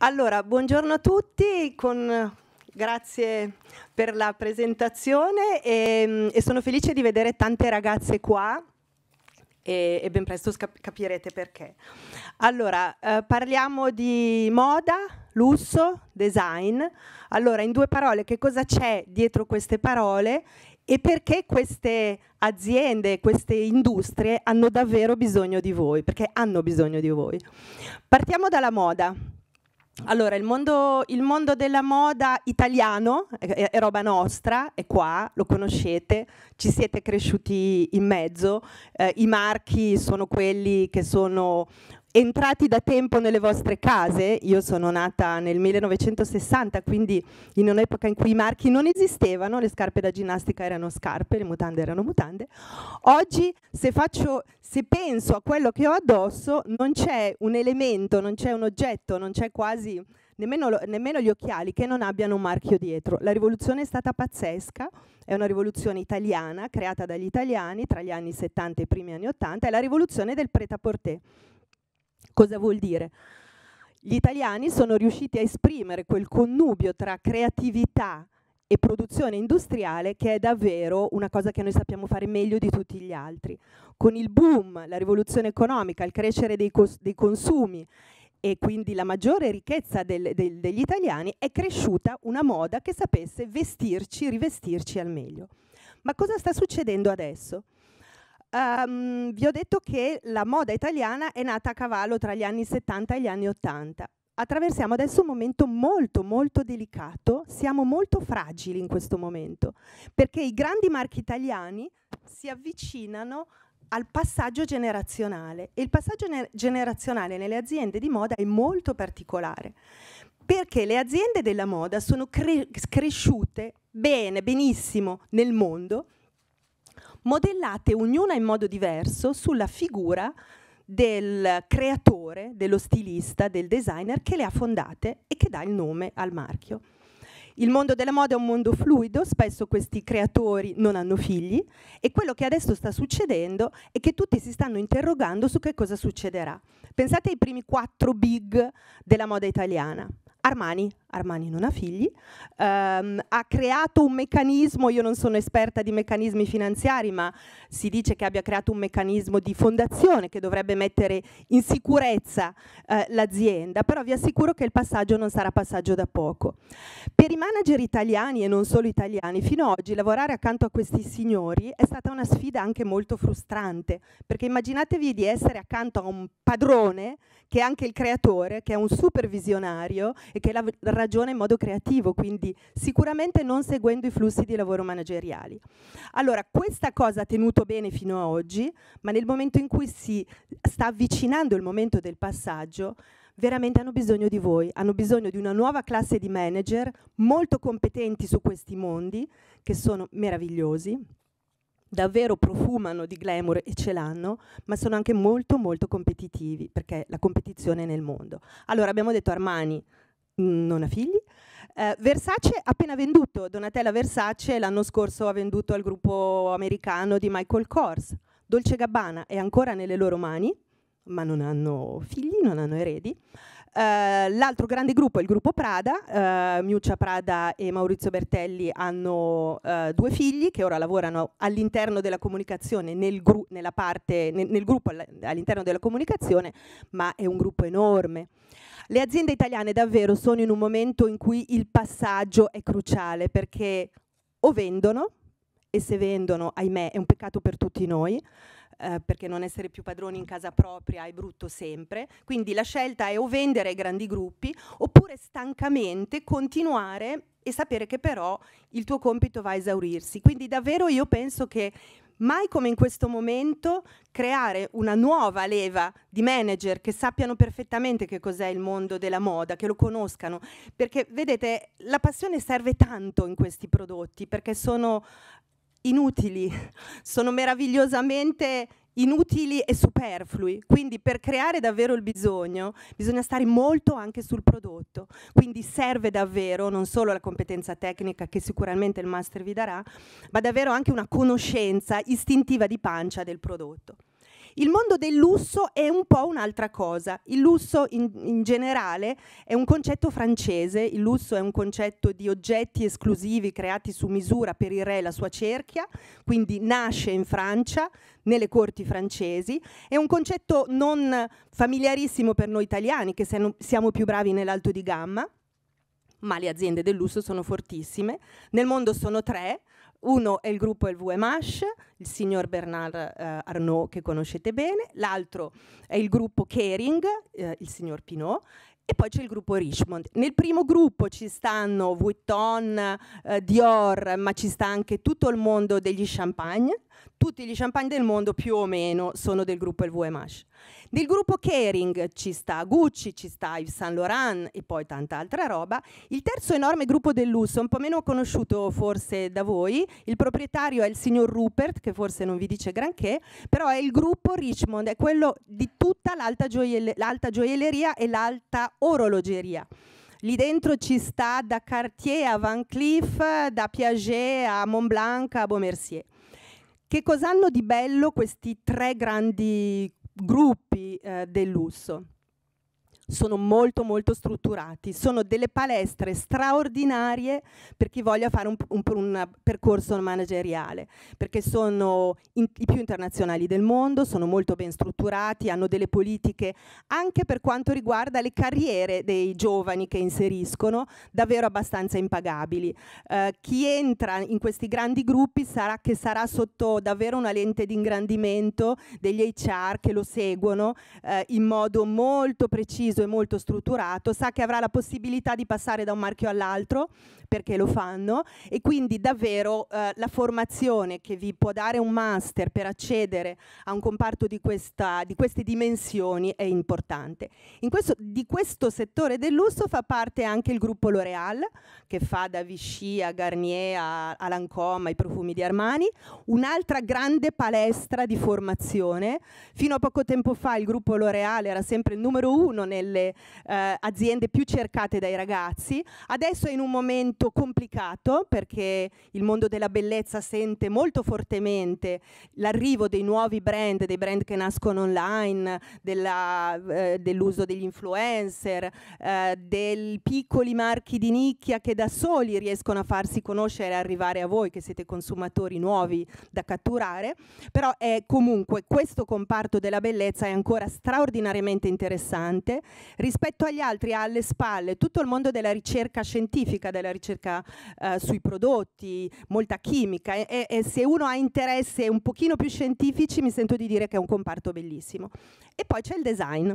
Allora, buongiorno a tutti, con... grazie per la presentazione e, mm, e, sono felice di vedere tante ragazze qua e, e ben presto capirete perché. Allora, eh, parliamo di moda, lusso, design. Allora, in due parole, che cosa c'è dietro queste parole e perché queste aziende, queste industrie hanno davvero bisogno di voi? Perché hanno bisogno di voi. Partiamo dalla moda. Allora, il mondo, il mondo, della moda italiano è, è, roba nostra, è qua, lo conoscete, ci siete cresciuti in mezzo, eh, i marchi sono quelli che sono entrati da tempo nelle vostre case, io sono nata nel 1960, quindi in un'epoca in cui i marchi non esistevano, le scarpe da ginnastica erano scarpe, le mutande erano mutande, oggi se, faccio, se penso a quello che ho addosso non c'è un elemento, non c'è un oggetto, non c'è quasi nemmeno, nemmeno gli occhiali che non abbiano un marchio dietro. La rivoluzione è stata pazzesca, è una rivoluzione italiana creata dagli italiani tra gli anni 70 e i primi anni 80, è la rivoluzione del pret à porter Cosa vuol dire? Gli italiani sono riusciti a esprimere quel connubio tra creatività e produzione industriale che è davvero una cosa che noi sappiamo fare meglio di tutti gli altri. Con il boom, la rivoluzione economica, il crescere dei, cos- dei consumi e quindi la maggiore ricchezza del, del, degli italiani è cresciuta una moda che sapesse vestirci, rivestirci al meglio. Ma cosa sta succedendo adesso? Um, vi ho detto che la moda italiana è nata a cavallo tra gli anni 70 e gli anni 80. Attraversiamo adesso un momento molto molto delicato, siamo molto fragili in questo momento, perché i grandi marchi italiani si avvicinano al passaggio generazionale e il passaggio generazionale nelle aziende di moda è molto particolare, perché le aziende della moda sono cre cresciute bene, benissimo nel mondo, modellate ognuna in modo diverso sulla figura del creatore, dello stilista, del designer che le ha fondate e che dà il nome al marchio. Il mondo della moda è un mondo fluido, spesso questi creatori non hanno figli e quello che adesso sta succedendo è che tutti si stanno interrogando su che cosa succederà. Pensate ai primi quattro big della moda italiana. Armani, Armani non ha figli, um, ha creato un meccanismo, io non sono esperta di meccanismi finanziari, ma si dice che abbia creato un meccanismo di fondazione che dovrebbe mettere in sicurezza eh, l'azienda, però vi assicuro che il passaggio non sarà passaggio da poco. Per i manager italiani e non solo italiani, fino ad oggi lavorare accanto a questi signori è stata una sfida anche molto frustrante, perché immaginatevi di essere accanto a un padrone che è anche il creatore, che è un supervisionario, e che la ragiona in modo creativo, quindi sicuramente non seguendo i flussi di lavoro manageriali. Allora, questa cosa ha tenuto bene fino a oggi, ma nel momento in cui si sta avvicinando il momento del passaggio, veramente hanno bisogno di voi, hanno bisogno di una nuova classe di manager molto competenti su questi mondi, che sono meravigliosi, davvero profumano di glamour e ce l'hanno, ma sono anche molto molto competitivi, perché la competizione è nel mondo. Allora abbiamo detto Armani, non ha figli. Eh, Versace appena venduto, Donatella Versace l'anno scorso ha venduto al gruppo americano di Michael Kors. Dolce Gabbana è ancora nelle loro mani, ma non hanno figli, non hanno eredi. Eh, l'altro grande gruppo è il gruppo Prada, eh, Miuccia Prada e Maurizio Bertelli hanno eh, due figli che ora lavorano all'interno della comunicazione, nel, gru- parte, nel, nel gruppo all'interno della comunicazione, ma è un gruppo enorme. Le aziende italiane davvero sono in un momento in cui il passaggio è cruciale perché o vendono e se vendono, ahimè, è un peccato per tutti noi. Eh, perché non essere più padroni in casa propria è brutto sempre, quindi la scelta è o vendere ai grandi gruppi oppure stancamente continuare e sapere che però il tuo compito va a esaurirsi. Quindi davvero io penso che mai come in questo momento creare una nuova leva di manager che sappiano perfettamente che cos'è il mondo della moda, che lo conoscano, perché vedete la passione serve tanto in questi prodotti perché sono inutili, sono meravigliosamente inutili e superflui. Quindi per creare davvero il bisogno bisogna stare molto anche sul prodotto. Quindi serve davvero non solo la competenza tecnica che sicuramente il master vi darà, ma davvero anche una conoscenza istintiva di pancia del prodotto. Il mondo del lusso è un po' un'altra cosa. Il lusso in, in generale è un concetto francese, il lusso è un concetto di oggetti esclusivi creati su misura per il re e la sua cerchia, quindi nasce in Francia, nelle corti francesi. È un concetto non familiarissimo per noi italiani, che siamo più bravi nell'alto di gamma, ma le aziende del lusso sono fortissime. Nel mondo sono tre, uno è il gruppo LVMH, il signor Bernard eh, Arnault che conoscete bene, l'altro è il gruppo Kering, eh, il signor Pinot, e poi c'è il gruppo Richmond. Nel primo gruppo ci stanno Vuitton, eh, Dior, ma ci sta anche tutto il mondo degli champagne. Tutti gli champagne del mondo più o meno sono del gruppo LVMH. Nel gruppo Kering ci sta Gucci, ci sta Yves Saint Laurent e poi tanta altra roba. Il terzo enorme gruppo del lusso, un po' meno conosciuto forse da voi, il proprietario è il signor Rupert, che forse non vi dice granché, però è il gruppo Richmond, è quello di tutta l'alta, gioielleria e l'alta orologeria. Lì dentro ci sta da Cartier a Van Cleef, da Piaget a Montblanc a Beaumercier. Che cosa hanno di bello questi tre grandi gruppi eh, del lusso? sono molto molto strutturati, sono delle palestre straordinarie per chi voglia fare un, un, un percorso manageriale, perché sono in, i più internazionali del mondo, sono molto ben strutturati, hanno delle politiche anche per quanto riguarda le carriere dei giovani che inseriscono, davvero abbastanza impagabili. Eh, chi entra in questi grandi gruppi sarà che sarà sotto davvero una lente di ingrandimento degli HR che lo seguono eh, in modo molto preciso preciso e molto strutturato, sa che avrà la possibilità di passare da un marchio all'altro perché lo fanno e quindi davvero eh, la formazione che vi può dare un master per accedere a un comparto di, questa, di queste dimensioni è importante. Questo, di questo settore del lusso fa parte anche il gruppo L'Oreal che fa da Vichy a Garnier a, a Lancome ai profumi di Armani, un'altra grande palestra di formazione. Fino a poco tempo fa il gruppo L'Oreal era sempre il numero uno nel delle eh, aziende più cercate dai ragazzi. Adesso è in un momento complicato perché il mondo della bellezza sente molto fortemente l'arrivo dei nuovi brand, dei brand che nascono online, eh, dell'uso eh, dell degli influencer, eh, dei piccoli marchi di nicchia che da soli riescono a farsi conoscere e arrivare a voi che siete consumatori nuovi da catturare, però è comunque questo comparto della bellezza è ancora straordinariamente interessante rispetto agli altri ha alle spalle tutto il mondo della ricerca scientifica, della ricerca eh, sui prodotti, molta chimica e, e, se uno ha interessi un pochino più scientifici mi sento di dire che è un comparto bellissimo. E poi c'è il design.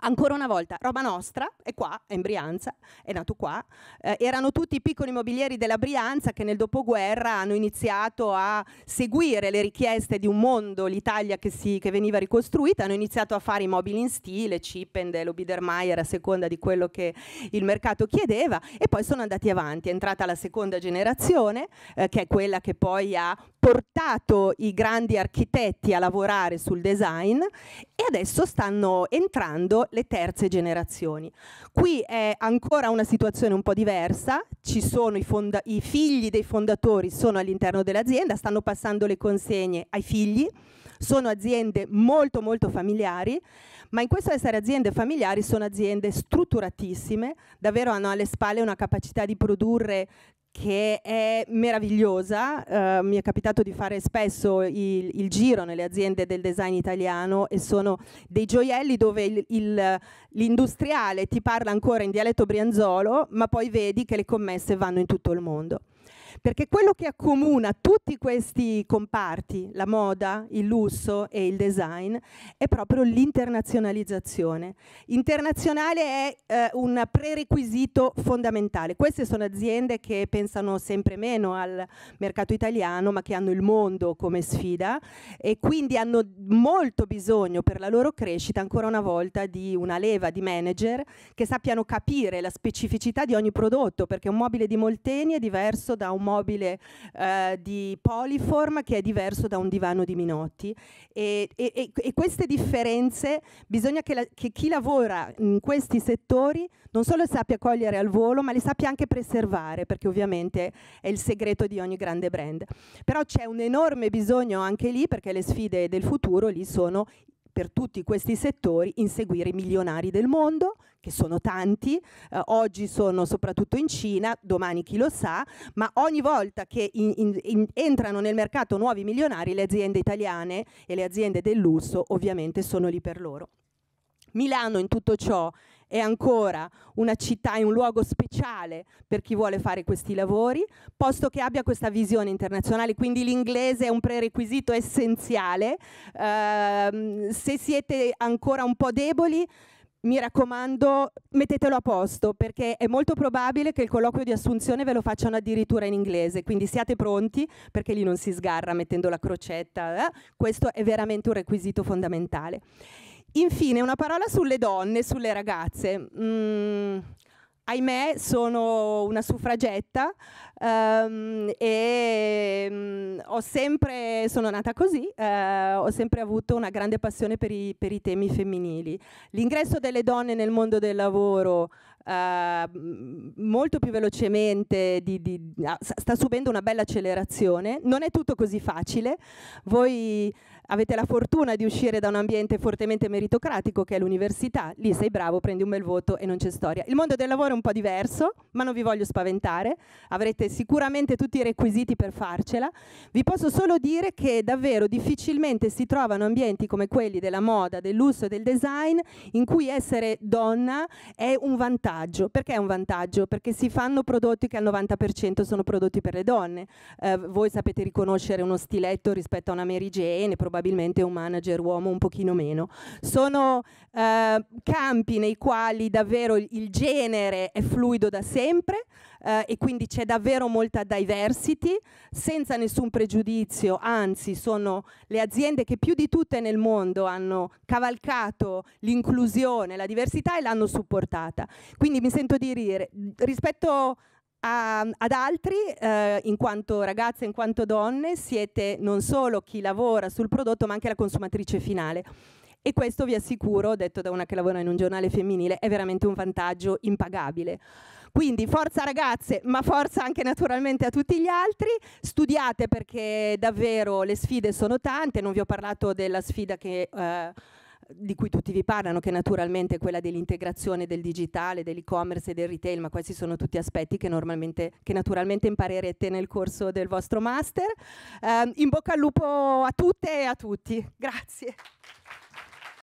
Ancora una volta, roba nostra, è qua, è in Brianza, è nato qua. Eh, erano tutti i piccoli mobilieri della Brianza che nel dopoguerra hanno iniziato a seguire le richieste di un mondo, l'Italia che, si, che veniva ricostruita, hanno iniziato a fare i mobili in stile, Chippendale, Biedermeier a seconda di quello che il mercato chiedeva, e poi sono andati avanti. È entrata la seconda generazione, eh, che è quella che poi ha portato i grandi architetti a lavorare sul design e adesso stanno entrando le terze generazioni. Qui è ancora una situazione un po' diversa, ci i, i figli dei fondatori sono all'interno dell'azienda, stanno passando le consegne ai figli, sono aziende molto molto familiari, ma in questo essere aziende familiari sono aziende strutturatissime, davvero hanno alle spalle una capacità di produrre che è meravigliosa, uh, mi è capitato di fare spesso il, il, giro nelle aziende del design italiano e sono dei gioielli dove l'industriale ti parla ancora in dialetto brianzolo, ma poi vedi che le commesse vanno in tutto il mondo perché quello che accomuna tutti questi comparti, la moda, il lusso e il design, è proprio l'internazionalizzazione. Internazionale è eh, un prerequisito fondamentale. Queste sono aziende che pensano sempre meno al mercato italiano, ma che hanno il mondo come sfida e quindi hanno molto bisogno per la loro crescita, ancora una volta, di una leva di manager che sappiano capire la specificità di ogni prodotto, perché un mobile di Molteni è diverso da un mobile mobile eh, di Poliform che è diverso da un divano di Minotti e, e, e queste differenze bisogna che, la, che chi lavora in questi settori non solo sappia cogliere al volo ma le sappia anche preservare perché ovviamente è il segreto di ogni grande brand. Però c'è un enorme bisogno anche lì perché le sfide del futuro lì sono per tutti questi settori inseguire i milionari del mondo, che sono tanti, eh, oggi sono soprattutto in Cina, domani chi lo sa, ma ogni volta che in, in, in, entrano nel mercato nuovi milionari le aziende italiane e le aziende del lusso ovviamente sono lì per loro. Milano in tutto ciò è ancora una città e un luogo speciale per chi vuole fare questi lavori, posto che abbia questa visione internazionale, quindi l'inglese è un prerequisito essenziale. Eh, se siete ancora un po' deboli, mi raccomando, mettetelo a posto perché è molto probabile che il colloquio di assunzione ve lo facciano addirittura in inglese, quindi siate pronti perché lì non si sgarra mettendo la crocetta, eh? questo è veramente un requisito fondamentale. Infine una parola sulle donne, sulle ragazze. Mm, ahimè sono una suffragetta um, e um, ho sempre, sono nata così, uh, ho sempre avuto una grande passione per i, per i temi femminili. L'ingresso delle donne nel mondo del lavoro eh, molto più velocemente, di, di, ah, sta subendo una bella accelerazione. Non è tutto così facile. Voi avete la fortuna di uscire da un ambiente fortemente meritocratico che è l'università, lì sei bravo, prendi un bel voto e non c'è storia. Il mondo del lavoro è un po' diverso, ma non vi voglio spaventare, avrete sicuramente tutti i requisiti per farcela. Vi posso solo dire che davvero difficilmente si trovano ambienti come quelli della moda, del lusso e del design in cui essere donna è un vantaggio vantaggio. Perché è un vantaggio? Perché si fanno prodotti che al 90% sono prodotti per le donne. Eh, voi sapete riconoscere uno stiletto rispetto a una Mary Jane probabilmente un manager uomo un pochino meno. Sono eh, campi nei quali davvero il genere è fluido da sempre, eh, e quindi c'è davvero molta diversity senza nessun pregiudizio, anzi sono le aziende che più di tutte nel mondo hanno cavalcato l'inclusione, la diversità e l'hanno supportata. Quindi mi sento di dire, rispetto a, ad altri, eh, in quanto ragazze, in quanto donne, siete non solo chi lavora sul prodotto ma anche la consumatrice finale. E questo vi assicuro, detto da una che lavora in un giornale femminile, è veramente un vantaggio impagabile. Quindi forza ragazze, ma forza anche naturalmente a tutti gli altri, studiate perché davvero le sfide sono tante, non vi ho parlato della sfida che... Eh, di cui tutti vi parlano, che naturalmente è quella dell'integrazione del digitale, dell'e-commerce e del retail, ma questi sono tutti aspetti che, che naturalmente imparerete nel corso del vostro master. Eh, in bocca al lupo a tutte e a tutti. Grazie.